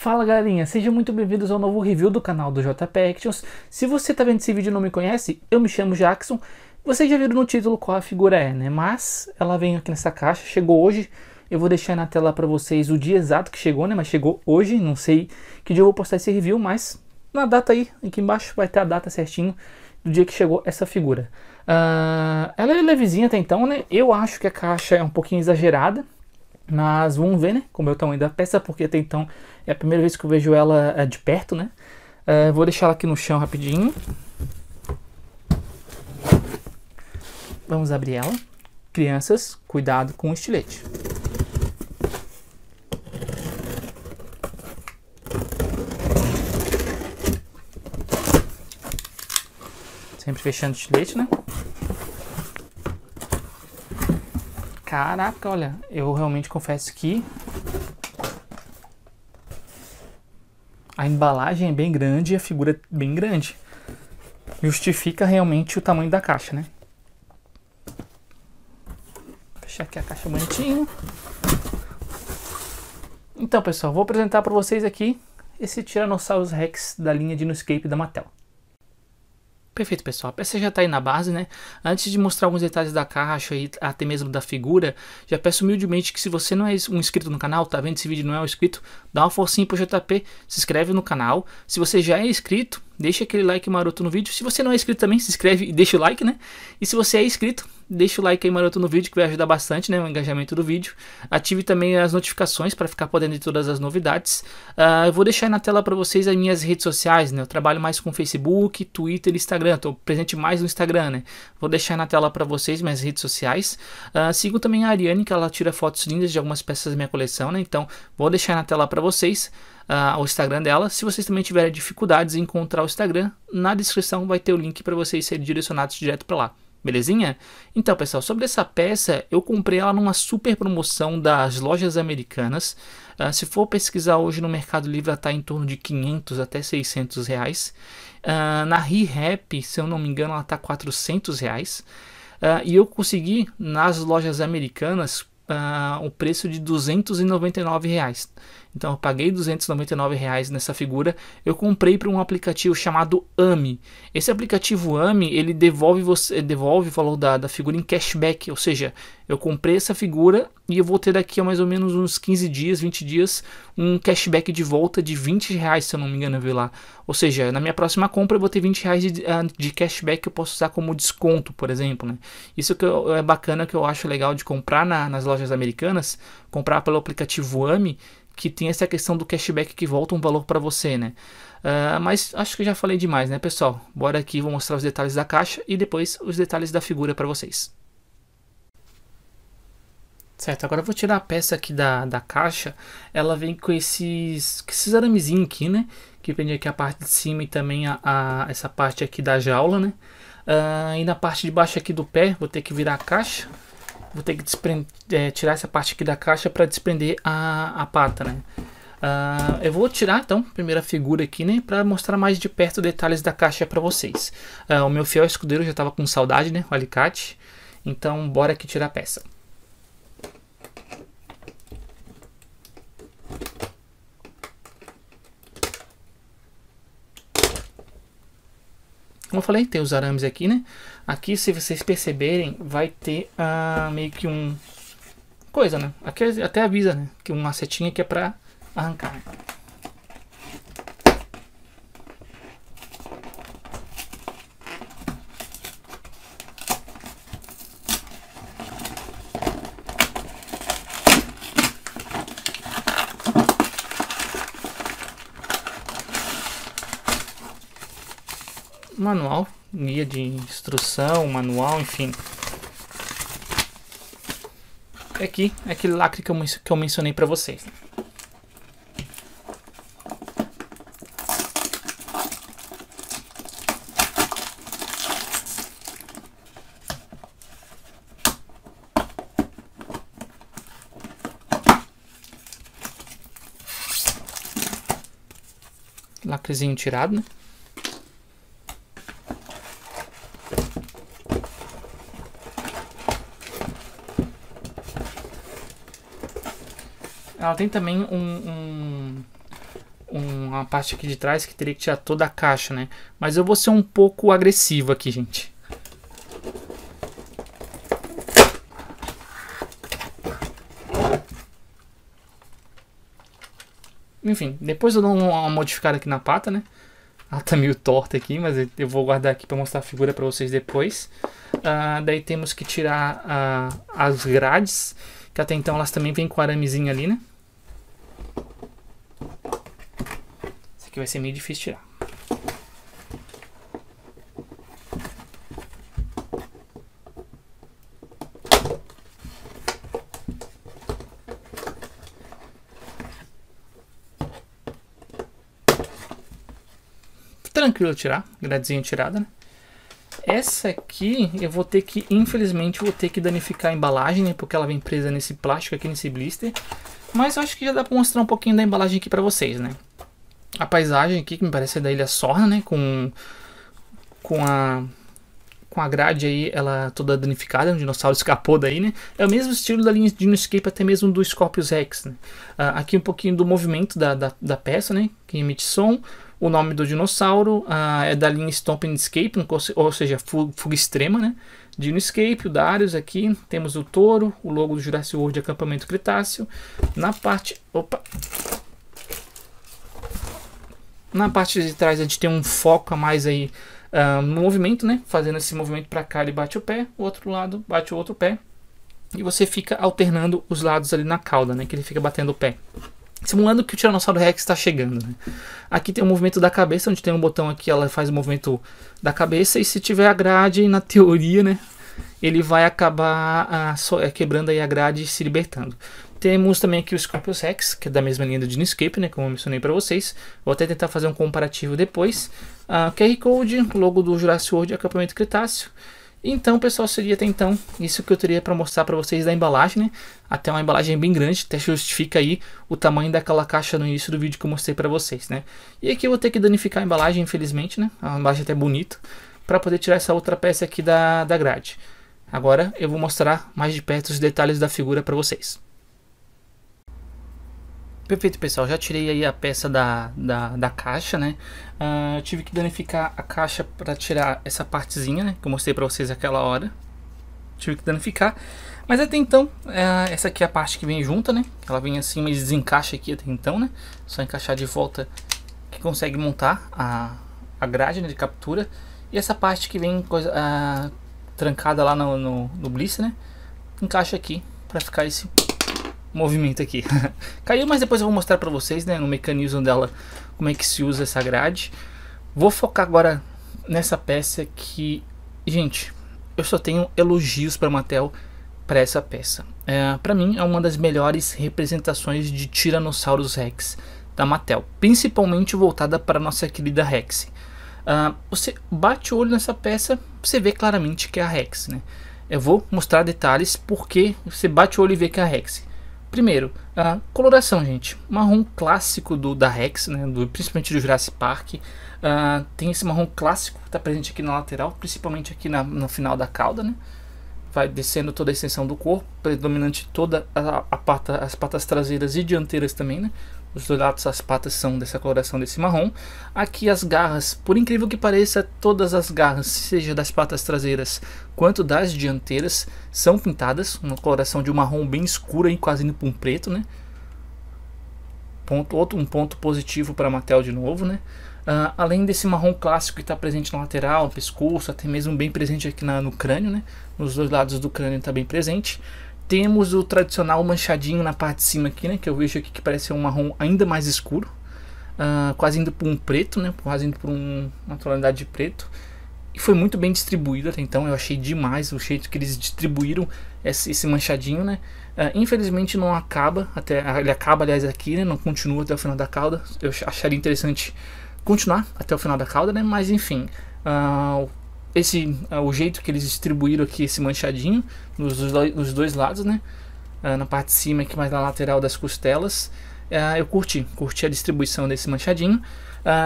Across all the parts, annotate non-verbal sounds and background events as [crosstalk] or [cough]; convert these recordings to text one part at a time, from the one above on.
Fala galerinha, sejam muito bem-vindos ao novo review do canal do JP Actions. Se você está vendo esse vídeo e não me conhece, eu me chamo Jackson. Vocês já viram no título qual a figura é, né? Mas ela vem aqui nessa caixa, chegou hoje. Eu vou deixar na tela para vocês o dia exato que chegou, né? Mas chegou hoje, não sei que dia eu vou postar esse review, mas na data aí, aqui embaixo vai ter a data certinho do dia que chegou essa figura. Uh, ela é levezinha até então, né? Eu acho que a caixa é um pouquinho exagerada, mas vamos ver, né? Como é o tamanho da peça, porque até então é a primeira vez que eu vejo ela eh, de perto, né? Eh, vou deixar ela aqui no chão rapidinho. Vamos abrir ela. Crianças, cuidado com o estilete. Sempre fechando o estilete, né? Caraca, olha, eu realmente confesso que a embalagem é bem grande e a figura é bem grande. Justifica realmente o tamanho da caixa, né? Fechar aqui a caixa bonitinho. Então, pessoal, vou apresentar para vocês aqui esse Tiranossauros Rex da linha Dinoscape da Mattel. Perfeito, pessoal. A peça já está aí na base, né? Antes de mostrar alguns detalhes da caixa e até mesmo da figura, já peço humildemente que se você não é um inscrito no canal, tá vendo esse vídeo não é um inscrito, dá uma forcinha pro JP, se inscreve no canal. Se você já é inscrito, deixa aquele like maroto no vídeo. Se você não é inscrito também, se inscreve e deixa o like, né? E se você é inscrito, deixa o like aí maroto no vídeo que vai ajudar bastante, né, o engajamento do vídeo. Ative também as notificações para ficar podendo de todas as novidades. Uh, eu vou deixar na tela para vocês as minhas redes sociais, né? Eu trabalho mais com Facebook, Twitter, Instagram. Estou presente mais no Instagram, né? Vou deixar na tela para vocês minhas redes sociais. Uh, sigo também a Ariane, que ela tira fotos lindas de algumas peças da minha coleção, né? Então, vou deixar na tela para vocês. Ah, ao Instagram dela. Se vocês também tiverem dificuldades em encontrar o Instagram, na descrição vai ter o link para vocês serem direcionados direto para lá. Belezinha? Então, pessoal, sobre essa peça, eu comprei ela numa super promoção das lojas americanas. Uh, se for pesquisar hoje no Mercado Livre, ela está em torno de 500 até 600 reais. Uh, na ReHap, se eu não me engano, ela está 400 reais. Uh, e eu consegui, nas lojas americanas, o preço de 299 reais. Então eu paguei 299 reais nessa figura. Eu comprei para um aplicativo chamado Ami. Esse aplicativo Ami ele devolve você devolve o valor da, da figura em cashback, ou seja, eu comprei essa figura e eu vou ter daqui a mais ou menos uns 15 dias, 20 dias, um cashback de volta de 20 reais, se eu não me engano, eu lá. Ou seja, na minha próxima compra eu vou ter 20 reais de, ah, de cashback que eu posso usar como desconto, por exemplo. Né? Isso que eu, é bacana, que eu acho legal de comprar na, nas lojas americanas, comprar pelo aplicativo AMI que tem essa questão do cashback que volta um valor para você, né? Uh, mas acho que já falei demais, né, pessoal? Bora aqui, vou mostrar os detalhes da caixa e depois os detalhes da figura para vocês. Certo, agora eu vou tirar a peça aqui da, da caixa. Ela vem com esses, com esses aramezinhos aqui, né? Que prende aqui a parte de cima e também a, a essa parte aqui da jaula, né? Uh, e na parte de baixo aqui do pé, vou ter que virar a caixa vou ter que é, tirar essa parte aqui da caixa para desprender a, a pata, né? Uh, eu vou tirar então a primeira figura aqui né, para mostrar mais de perto detalhes da caixa para vocês. Uh, o meu fiel escudeiro já estava com saudade, né, o alicate. Então bora aqui tirar a peça. Como eu falei, tem os arames aqui, né? Aqui, se vocês perceberem, vai ter ah, meio que um... Coisa, né? Aqui é, até avisa, né? Que uma setinha que é pra arrancar. Né? manual guia de instrução, manual, enfim. E é aqui é aquele lacre que eu, que eu mencionei para vocês. Lacrezinho tirado, né? Ela tem também um, um, uma parte aqui de trás que teria que tirar toda a caixa, né? Mas eu vou ser um pouco agressivo aqui, gente. Enfim, depois eu dou uma modificada aqui na pata, né? Ela tá meio torta aqui, mas eu vou guardar aqui para mostrar a figura para vocês depois. Uh, daí temos que tirar uh, as grades, que até então elas também vêm com aramezinho ali, né? que vai ser meio difícil tirar. Tranquilo tirar, gradezinha tirada, né? Essa aqui eu vou ter que, infelizmente, vou ter que danificar a embalagem, né, porque ela vem presa nesse plástico aqui, nesse blister. Mas eu acho que já dá para mostrar um pouquinho da embalagem aqui para vocês, né? a paisagem aqui, que me parece é da Ilha Sorna, né? Com, com a com a grade aí, ela toda danificada, um dinossauro escapou daí, né? É o mesmo estilo da linha de Dinoscape, até mesmo do Scorpius Rex, né? uh, aqui um pouquinho do movimento da, da, da, peça, né? Que emite som. O nome do dinossauro uh, é da linha and Escape, ou seja, fuga, fuga extrema, né? Dinoscape, o Darius aqui. Temos o touro, o logo do Jurassic World Acampamento Cretáceo. Na parte... Opa! Na parte de trás a gente tem um foco a mais aí uh, no movimento, né? Fazendo esse movimento para cá ele bate o pé, o outro lado bate o outro pé. E você fica alternando os lados ali na cauda, né? Que ele fica batendo o pé. Simulando que o Tiranossauro Rex está chegando. Né? Aqui tem o movimento da cabeça, onde tem um botão aqui, ela faz o movimento da cabeça. E se tiver a grade, na teoria, né? ele vai acabar a, ah, é, eh, quebrando aí a grade e se libertando. Temos também aqui o Scorpio sex que é da mesma linha do Genescape, né, como eu mencionei para vocês. Vou até tentar fazer um comparativo depois. Ah, QR Code, logo do Jurassic World e acampamento Cretáceo. Então, pessoal, seria até então isso que eu teria para mostrar para vocês da embalagem, né? Até uma embalagem bem grande, até justifica aí o tamanho daquela caixa no início do vídeo que eu mostrei para vocês, né? E aqui eu vou ter que danificar a embalagem, infelizmente, né? A embalagem é até bonita, para poder tirar essa outra peça aqui da, da grade. Agora eu vou mostrar mais de perto os detalhes da figura para vocês. Perfeito, pessoal. Já tirei aí a peça da, da, da caixa, né? Uh, tive que danificar a caixa para tirar essa partezinha, né? Que eu mostrei para vocês aquela hora. Tive que danificar. Mas até então, uh, essa aqui é a parte que vem junta, né? Ela vem assim, mas desencaixa aqui até então, né? Só encaixar de volta que consegue montar a, a grade né, de captura. E essa parte que vem coisa, ah, trancada lá no, no, no bliss, né? Encaixa aqui para ficar esse movimento aqui. [laughs] Caiu, mas depois eu vou mostrar para vocês, né? No mecanismo dela, como é que se usa essa grade. Vou focar agora nessa peça que... Gente, eu só tenho elogios para Mattel para essa peça. É, para mim, é uma das melhores representações de Tiranossauros Rex da Mattel, principalmente voltada para nossa querida Rex. Ah, você bate o olho nessa peça, você vê claramente que é a Rex, né? Eu vou mostrar detalhes porque você bate o olho e vê que é a Rex. Primeiro, a ah, coloração, gente. Marrom clássico do, da Rex, né? do, principalmente do Jurassic Park. Uh, tem esse marrom clássico que está presente aqui na lateral, principalmente aqui na, no final da cauda. Né? Vai descendo toda a extensão do corpo, predominante toda a, a pata, as patas traseiras e dianteiras também. Né? Os dois lados as patas são dessa coloração desse marrom. Aqui as garras, por incrível que pareça, todas as garras, seja das patas traseiras quanto das dianteiras, são pintadas. Uma coloração de um marrom bem escura e quase indo para um preto, né? Ponto, outro, um ponto positivo para a Mattel de novo, né? Uh, além desse marrom clássico que está presente na lateral, pescoço, até mesmo bem presente aqui na, no crânio, né? Nos dois lados do crânio está bem presente. Temos o tradicional manchadinho na parte de cima aqui, né? Que eu vejo aqui que parece um marrom ainda mais escuro. Uh, quase indo por um preto, né? Quase indo por um, uma tonalidade de preto. E foi muito bem distribuído até então. Eu achei demais o jeito que eles distribuíram esse, esse manchadinho, né? Uh, infelizmente não acaba, até ele acaba aliás aqui, né? Não continua até o final da cauda. Eu acharia interessante continuar até o final da cauda, né? Mas enfim, uh, esse uh, o jeito que eles distribuíram aqui esse manchadinho nos, nos dois lados, né? Uh, na parte de cima aqui mais na lateral das costelas. Uh, eu curti, curti a distribuição desse manchadinho.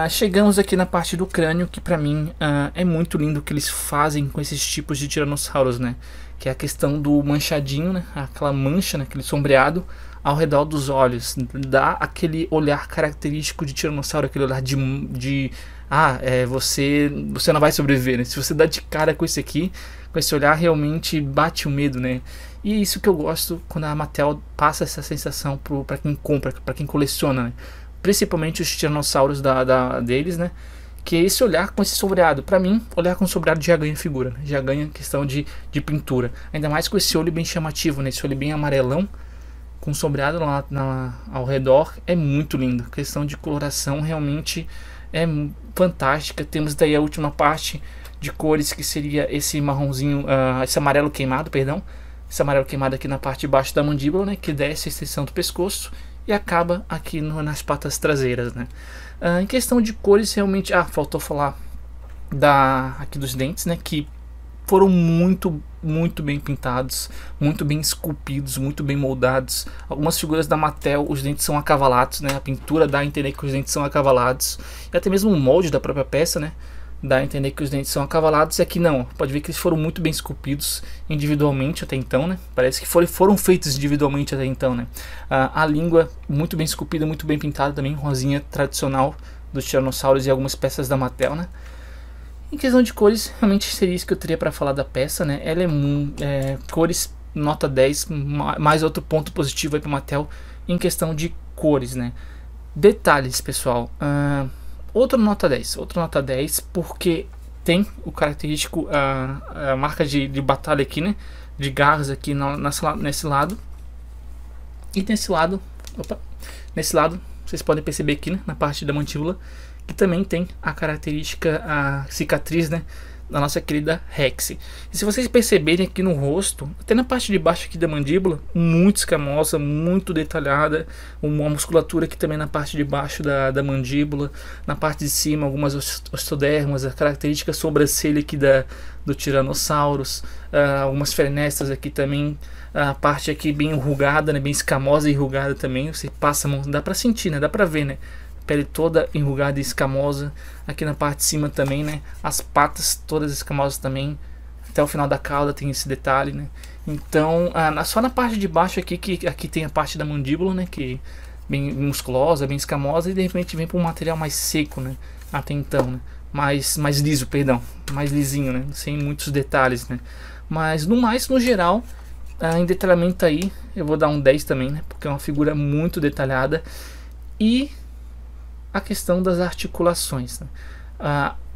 chegamos aqui na parte do crânio, que para mim é muito lindo o que eles fazem com esses tipos de tiranossauros, né? Que é a questão do manchadinho, né? Aquela mancha, né? aquele sombreado ao redor dos olhos, dá aquele olhar característico de tiranossauro, aquele olhar de, de ah, é, você, você não vai sobreviver, né? Se você dá de cara com esse aqui, com esse olhar, realmente bate o medo, né? E isso que eu gosto quando a Amatel passa essa sensação para quem compra, para quem coleciona, né? principalmente os tiranossauros da, da, deles, né? Que é esse olhar com esse sobreado. Para mim, olhar com sobreado já ganha figura, né? já ganha questão de, de pintura. Ainda mais com esse olho bem chamativo, né? Esse olho bem amarelão com sombreado lá, na, ao redor é muito lindo A questão de coloração realmente é fantástica. Temos daí a última parte de cores que seria esse marronzinho, uh, esse amarelo queimado, perdão, esse amarelo queimado aqui na parte de baixo da mandíbula, né, que desce a extensão do pescoço e acaba aqui no, nas patas traseiras, né. Uh, em questão de cores, realmente, ah, faltou falar da aqui dos dentes, né, que foram muito muito bem pintados, muito bem esculpidos, muito bem moldados. Algumas figuras da Mattel, os dentes são acavalados, né? A pintura dá a entender que os dentes são acavalados. E até mesmo o molde da própria peça, né? Dá a entender que os dentes são acavalados. E aqui não, pode ver que eles foram muito bem esculpidos individualmente até então, né? Parece que foram, foram feitos individualmente até então, né? a, ah, a língua muito bem esculpida, muito bem pintada também, rosinha tradicional dos tiranossauros e algumas peças da Mattel, né? Em questão de cores, realmente seria isso que eu teria para falar da peça, né? Ela é, é cores nota 10, mais outro ponto positivo aí para Mattel em questão de cores, né? Detalhes, pessoal. Uh, nota 10, outro nota 10, porque tem o característico, uh, a marca de, de batalha aqui, né? De garras aqui na, nessa, nesse lado. E nesse lado, opa, nesse lado, vocês podem perceber aqui, né? Na parte da mandíbula que também tem a característica, a cicatriz, né? Da nossa querida Rex. E se vocês perceberem aqui no rosto, até na parte de baixo aqui da mandíbula, muito escamosa, muito detalhada, uma musculatura aqui também na parte de baixo da, da mandíbula, na parte de cima, algumas ostodermas, a característica sobrancelha aqui da, do Tiranossauros, uh, algumas frenestas aqui também, a parte aqui bem enrugada, né, bem escamosa e enrugada também, você passa a mão, dá pra sentir, né, dá pra ver, né, pele toda enrugada e escamosa. Aqui na parte de cima também, né? As patas todas escamosas também. Até o final da cauda tem esse detalhe, né? Então, ah, só na parte de baixo aqui, que aqui tem a parte da mandíbula, né? Que bem musculosa, bem escamosa. E de repente vem para um material mais seco, né? Até então, né? Mais, mais liso, perdão. Mais lisinho, né? Sem muitos detalhes, né? Mas no mais, no geral, ah, em detalhamento aí, eu vou dar um 10 também, né? Porque é uma figura muito detalhada. E a questão das articulações. Né?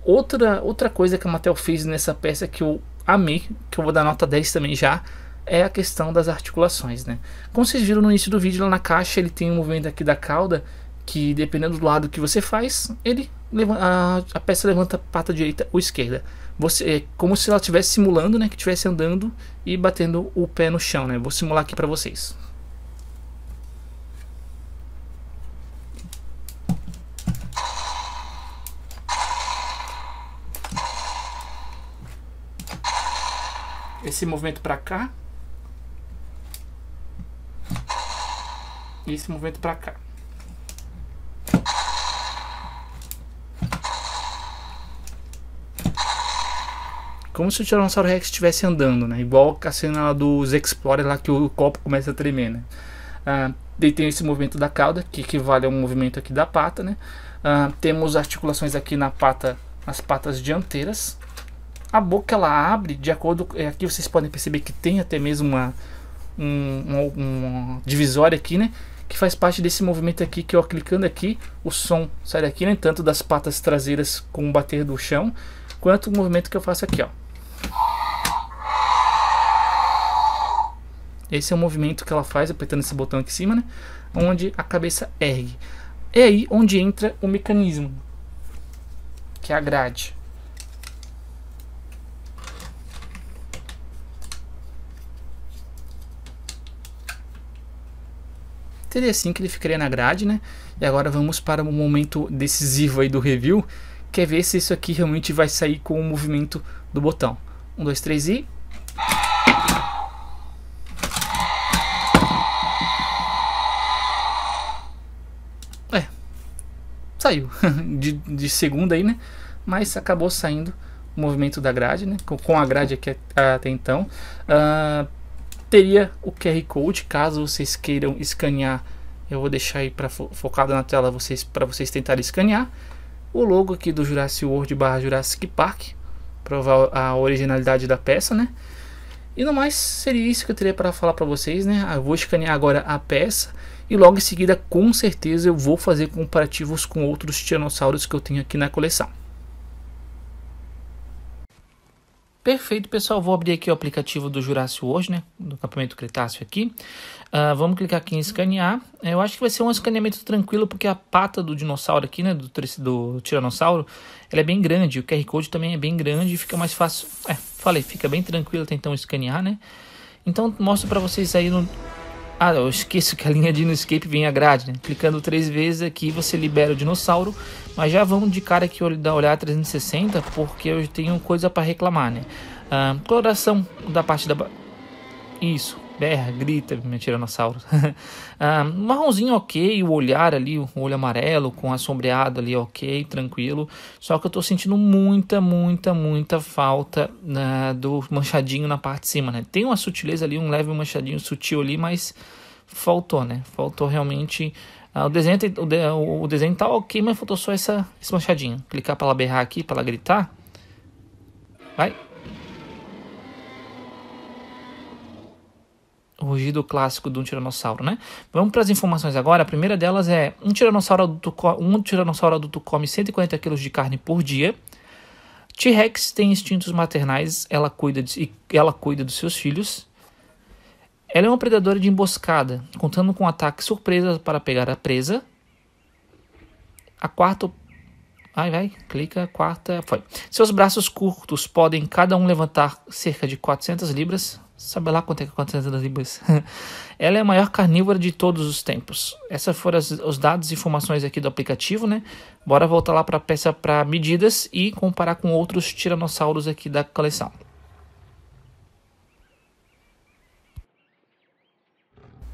outra, outra coisa que a Mattel fez nessa peça que eu amei, que eu vou dar nota 10 também já, é a questão das articulações. Né? Como vocês viram no início do vídeo, lá na caixa ele tem um movimento aqui da cauda que dependendo do lado que você faz, ele a, a peça levanta a pata direita ou esquerda. Você, é como se ela estivesse simulando, né, que estivesse andando e batendo o pé no chão, né? Vou simular aqui para vocês. esse movimento para cá e esse movimento para cá. Como se o Tiranossauro Rex estivesse andando, né? Igual a cena lá dos Explorers lá que o copo começa a tremer, né? Ah, e tem esse movimento da cauda, que equivale a um movimento aqui da pata, né? Ah, temos articulações aqui na pata, nas patas dianteiras, a boca ela abre de acordo. É, aqui vocês podem perceber que tem até mesmo uma, um, uma, uma divisória aqui, né? Que faz parte desse movimento aqui que eu clicando aqui, o som sai daqui, né? Tanto das patas traseiras com o bater do chão, quanto o movimento que eu faço aqui, ó. Esse é o movimento que ela faz apertando esse botão aqui em cima, né? Onde a cabeça ergue. É aí onde entra o mecanismo, que é a grade. Teria sim que ele ficaria na grade, né? E agora vamos para o momento decisivo aí do review, que é ver se isso aqui realmente vai sair com o movimento do botão. 1, 2, 3 e... É, saiu, [laughs] de, de segunda aí, né? Mas acabou saindo o movimento da grade, né? Com a grade aqui até então. Uh, teria o QR Code, caso vocês queiram escanear. Eu vou deixar aí pra, focado na tela vocês, para vocês tentarem escanear. O logo aqui do Jurassic World barra Jurassic Park, provar a originalidade da peça, né? E no mais, seria isso que eu teria para falar para vocês, né? Ah, eu vou escanear agora a peça e logo em seguida, com certeza, eu vou fazer comparativos com outros tiranossauros que eu tenho aqui na coleção. Perfeito, pessoal. Vou abrir aqui o aplicativo do Jurássico hoje, né? Do acampamento Cretáceo aqui. Uh, vamos clicar aqui em escanear. É, eu acho que vai ser um escaneamento tranquilo, porque a pata do dinossauro aqui, né? Do, do tiranossauro, ela é bem grande. O QR Code também é bem grande e fica mais fácil. É, falei, fica bem tranquilo tentar escanear, né? Então, mostro para vocês aí no... Ah, eu esqueço que a linha de escape vem a grade, né? Clicando três vezes aqui você libera o dinossauro, mas já vamos de cara aqui dar olhar 360 porque eu tenho coisa para reclamar, né? Ah, coloração da parte da... Isso, berra, grita, meu tiranossauro. [laughs] ah, marronzinho ok, o olhar ali, o olho amarelo com assombreado ali ok, tranquilo. Só que eu tô sentindo muita, muita, muita falta né, do manchadinho na parte de cima, né? Tem uma sutileza ali, um leve manchadinho sutil ali, mas faltou, né? Faltou realmente... Ah, o, desenho, o, de, o desenho tá ok, mas faltou só essa, esse manchadinho. Clicar para ela berrar aqui, para ela gritar. Vai. rugido clássico de um tiranossauro, né? Vamos para as informações agora. A primeira delas é um tiranossauro adulto, um tiranossauro adulto come 140 quilos de carne por dia. T-Rex tem instintos maternais, ela cuida, de, ela cuida dos seus filhos. Ela é uma predadora de emboscada, contando com ataques surpresas surpresa para pegar a presa. A quarta. Ai, vai, clica, quarta. Foi. Seus braços curtos podem cada um levantar cerca de 400 libras. Sabe lá quanto é que acontece das libras. [laughs] Ela é a maior carnívora de todos os tempos. Essas foram as, os dados e informações aqui do aplicativo, né? Bora voltar lá para a peça para medidas e comparar com outros tiranossauros aqui da coleção.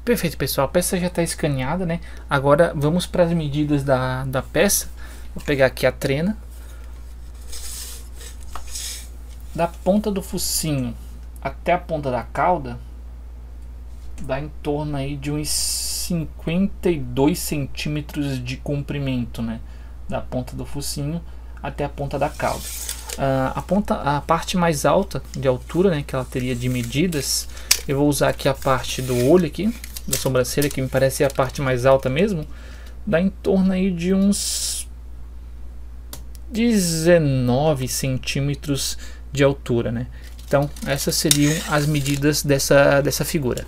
Perfeito, pessoal. A peça já está escaneada, né? Agora vamos para as medidas da, da peça. Vou pegar aqui a trena. Da ponta do focinho até a ponta da cauda dá em torno aí de uns 52 centímetros de comprimento, né? Da ponta do focinho até a ponta da cauda. Uh, a, ponta, a parte mais alta de altura, né, que ela teria de medidas, eu vou usar aqui a parte do olho aqui, da sobrancelha, que me parece a parte mais alta mesmo, dá em torno aí de uns 19 centímetros de altura, né? Então, essas seriam as medidas dessa, dessa figura.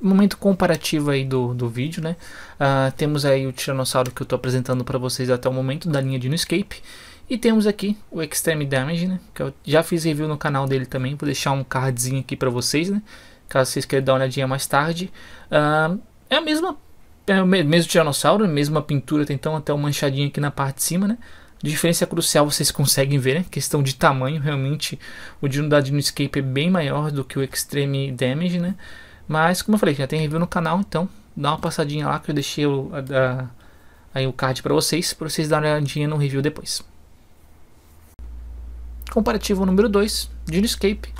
Momento comparativo aí do, do vídeo, né? Uh, temos aí o Tiranossauro que eu estou apresentando para vocês até o momento, da linha de Escape. E temos aqui o Extreme Damage, né? Que eu já fiz review no canal dele também, vou deixar um cardzinho aqui para vocês, né? Caso vocês queiram dar uma olhadinha mais tarde. Uh, é a mesma, é o mesmo Tiranossauro, a mesma pintura, tem então até uma manchadinha aqui na parte de cima, né? Diferença crucial vocês conseguem ver, né? Questão de tamanho, realmente o Dino da Dino Escape é bem maior do que o Extreme Damage, né? Mas, como eu falei, já tem review no canal, então dá uma passadinha lá que eu deixei o, a, a, aí o card para vocês, para vocês darem uma olhadinha no review depois. Comparativo número 2, Dino Escape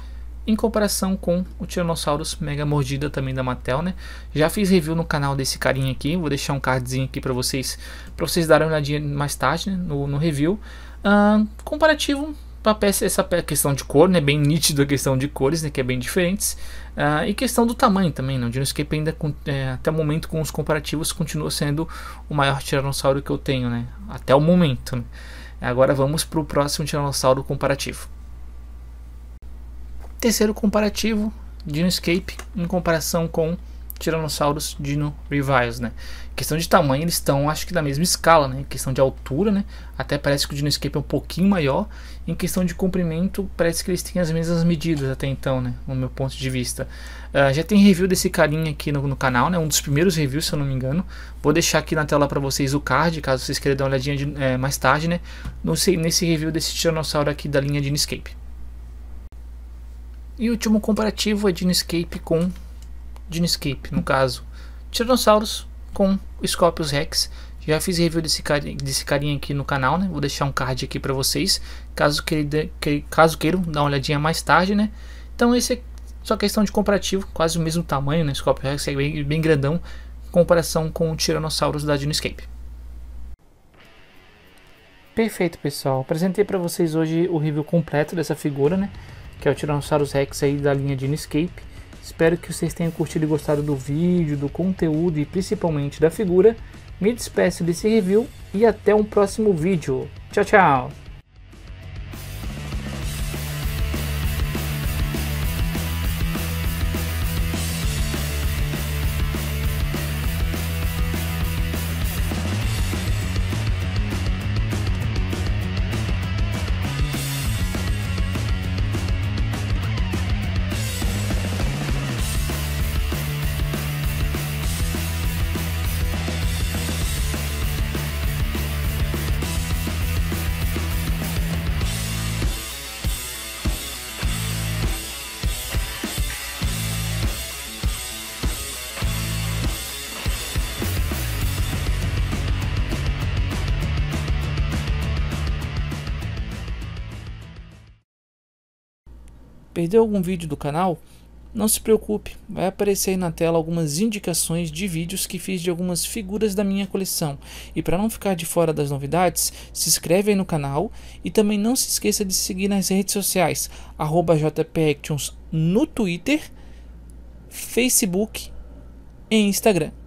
em comparação com o Tyrannosaurus Mega Mordida também da Mattel, né? Já fiz review no canal desse carinha aqui, vou deixar um cardzinho aqui para vocês, para vocês darem uma olhadinha mais tarde né? no, no, review. Uh, comparativo para peça essa questão de cor, né? Bem nítido a questão de cores, né? Que é bem diferentes. Uh, e questão do tamanho também, não? Né? O Dinoscape ainda é, até o momento com os comparativos continua sendo o maior tiranossauro que eu tenho, né? Até o momento. Né? Agora vamos para o próximo tiranossauro comparativo. Terceiro comparativo, Dinoscape em comparação com Tiranossauros Dino Revives, né? Em questão de tamanho, eles estão, acho que na mesma escala, né? Em questão de altura, né? Até parece que o Dinoscape é um pouquinho maior. Em questão de comprimento, parece que eles têm as mesmas medidas até então, né? No meu ponto de vista. Uh, já tem review desse carinha aqui no, no, canal, né? Um dos primeiros reviews, se eu não me engano. Vou deixar aqui na tela para vocês o card, caso vocês queiram dar uma olhadinha de, é, mais tarde, né? nesse review desse Tiranossauro aqui da linha Dinoscape. E o último comparativo é Dinoscape com Dinoscape, no caso, Tiranossauros com Scorpius Rex. Já fiz review desse, cari desse carinha aqui no canal, né? Vou deixar um card aqui para vocês, caso, que, caso queiram dar uma olhadinha mais tarde, né? Então esse é só questão de comparativo, quase o mesmo tamanho, né? Scorpius Rex é bem, bem grandão, em comparação com o Tiranossauros da Dinoscape. Perfeito, pessoal. Apresentei para vocês hoje o review completo dessa figura, né? que é o Tyrannosaurus Rex aí da linha de Inescape. Espero que vocês tenham curtido e gostado do vídeo, do conteúdo e principalmente da figura. Me despeço desse review e até um próximo vídeo. Tchau, tchau! Perdeu algum vídeo do canal? Não se preocupe, vai aparecer aí na tela algumas indicações de vídeos que fiz de algumas figuras da minha coleção. E para não ficar de fora das novidades, se inscreve aí no canal e também não se esqueça de seguir nas redes sociais, jpactions no Twitter, Facebook e Instagram.